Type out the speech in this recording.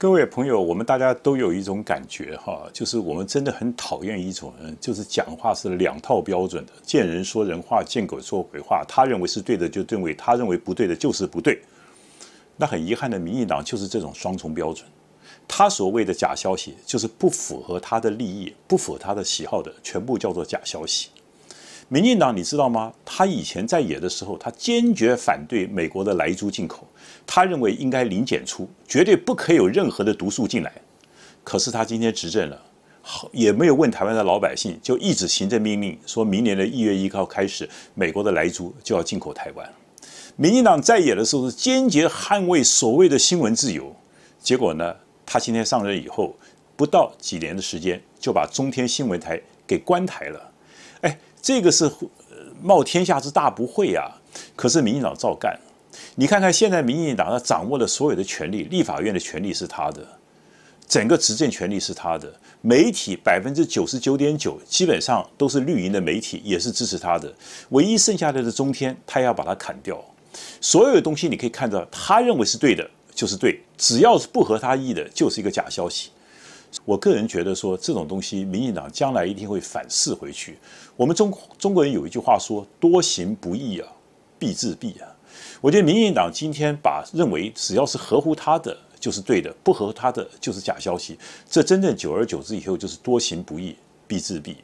各位朋友，我们大家都有一种感觉哈，就是我们真的很讨厌一种人，就是讲话是两套标准的，见人说人话，见狗说鬼话。他认为是对的就认为，他认为不对的就是不对。那很遗憾的，民进党就是这种双重标准。他所谓的假消息，就是不符合他的利益、不符合他的喜好的，全部叫做假消息。民进党，你知道吗？他以前在野的时候，他坚决反对美国的莱猪进口，他认为应该零检出，绝对不可以有任何的毒素进来。可是他今天执政了，好也没有问台湾的老百姓，就一纸行政命令，说明年的一月一号开始，美国的莱猪就要进口台湾。民进党在野的时候是坚决捍卫所谓的新闻自由，结果呢，他今天上任以后，不到几年的时间，就把中天新闻台给关台了。哎，这个是冒天下之大不讳呀！可是民进党照干。你看看现在民进党，他掌握了所有的权利，立法院的权利是他的，整个执政权利是他的，媒体百分之九十九点九基本上都是绿营的媒体，也是支持他的。唯一剩下来的中天，他要把它砍掉。所有的东西你可以看到，他认为是对的，就是对；只要是不合他意的，就是一个假消息。我个人觉得说这种东西，民进党将来一定会反噬回去。我们中中国人有一句话说：“多行不义啊，必自毙啊。”我觉得民进党今天把认为只要是合乎他的就是对的，不合他的就是假消息，这真正久而久之以后就是多行不义必自毙。